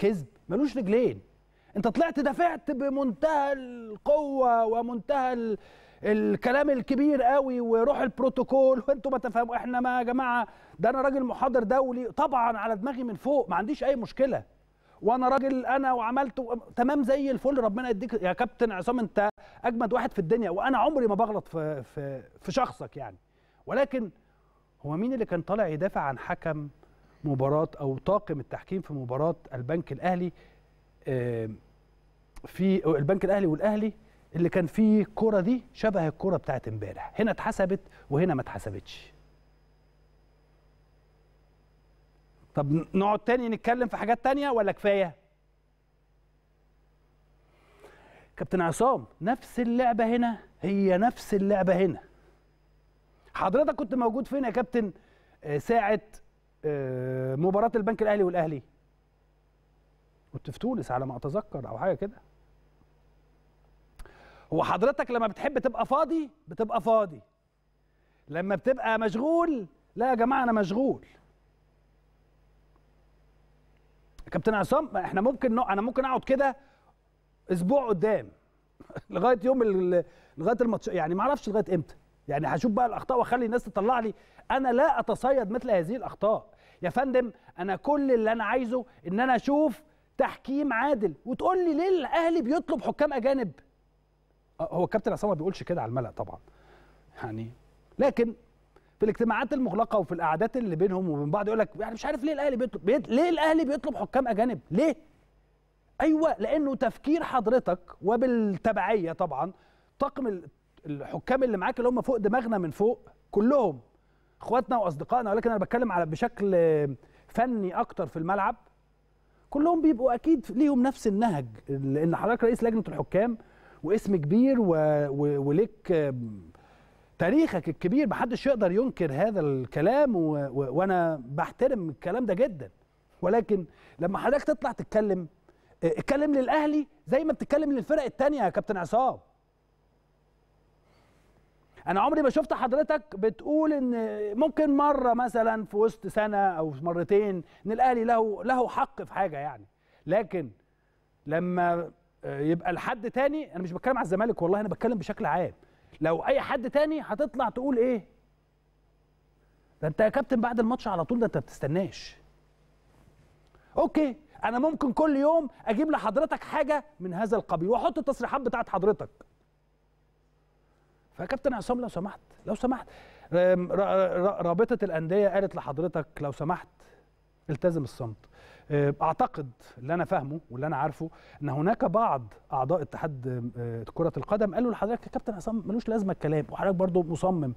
كذب ملوش رجلين انت طلعت دافعت بمنتهى القوه ومنتهى ال... الكلام الكبير قوي وروح البروتوكول وانتوا ما تفهموا احنا ما يا جماعه ده انا راجل محاضر دولي طبعا على دماغي من فوق ما عنديش اي مشكله وانا راجل انا وعملت تمام زي الفل ربنا يديك يا كابتن عصام انت اجمد واحد في الدنيا وانا عمري ما بغلط في في في شخصك يعني ولكن هو مين اللي كان طالع يدافع عن حكم مباراه او طاقم التحكيم في مباراه البنك الاهلي آه، في البنك الاهلي والاهلي اللي كان فيه الكره دي شبه الكره بتاعت امبارح هنا اتحسبت وهنا ما اتحسبتش طب نقعد تاني نتكلم في حاجات تانية ولا كفايه كابتن عصام نفس اللعبه هنا هي نفس اللعبه هنا حضرتك كنت موجود فين يا كابتن آه، ساعه آه، مباراه البنك الاهلي والاهلي كنت في تونس على ما اتذكر او حاجه كده هو حضرتك لما بتحب تبقى فاضي بتبقى فاضي لما بتبقى مشغول لا يا جماعه انا مشغول كابتن عصام احنا ممكن نق... انا ممكن اقعد كده اسبوع قدام لغايه يوم ال... لغايه الماتش يعني ما اعرفش لغايه امتى يعني هشوف بقى الاخطاء واخلي الناس تطلع لي انا لا اتصيد مثل هذه الاخطاء يا فندم انا كل اللي انا عايزه ان انا اشوف تحكيم عادل وتقول لي ليه الاهلي بيطلب حكام اجانب هو الكابتن عصام ما بيقولش كده على الملأ طبعا يعني لكن في الاجتماعات المغلقه وفي القعدات اللي بينهم وبين بعض يقول لك يعني مش عارف ليه الاهلي بيطلب بيت... ليه الاهلي بيطلب حكام اجانب ليه ايوه لانه تفكير حضرتك وبالتبعيه طبعا طقم الحكام اللي معاك اللي هم فوق دماغنا من فوق كلهم اخواتنا واصدقائنا ولكن انا بتكلم على بشكل فني اكتر في الملعب كلهم بيبقوا اكيد ليهم نفس النهج لان حضرتك رئيس لجنه الحكام واسم كبير و... و... ولك تاريخك الكبير محدش يقدر ينكر هذا الكلام و... و... وانا بحترم الكلام ده جدا ولكن لما حضرتك تطلع تتكلم اتكلم للاهلي زي ما بتتكلم للفرق الثانيه يا كابتن عصام انا عمري ما شفت حضرتك بتقول ان ممكن مره مثلا في وسط سنه او مرتين ان الاهلي له له حق في حاجه يعني لكن لما يبقى لحد تاني انا مش بتكلم على الزمالك والله انا بتكلم بشكل عام لو اي حد تاني هتطلع تقول ايه ده انت يا كابتن بعد الماتش على طول ده انت ما بتستناش اوكي انا ممكن كل يوم اجيب لحضرتك حاجه من هذا القبيل واحط التصريحات بتاعت حضرتك فكابتن عصام لو سمحت لو سمحت رابطه الانديه قالت لحضرتك لو سمحت التزم الصمت اعتقد اللي انا فاهمه واللي انا عارفه ان هناك بعض اعضاء اتحاد آه، كره القدم قالوا لحضرتك يا كابتن عصام ملوش لازمه الكلام وحضرتك برضو مصمم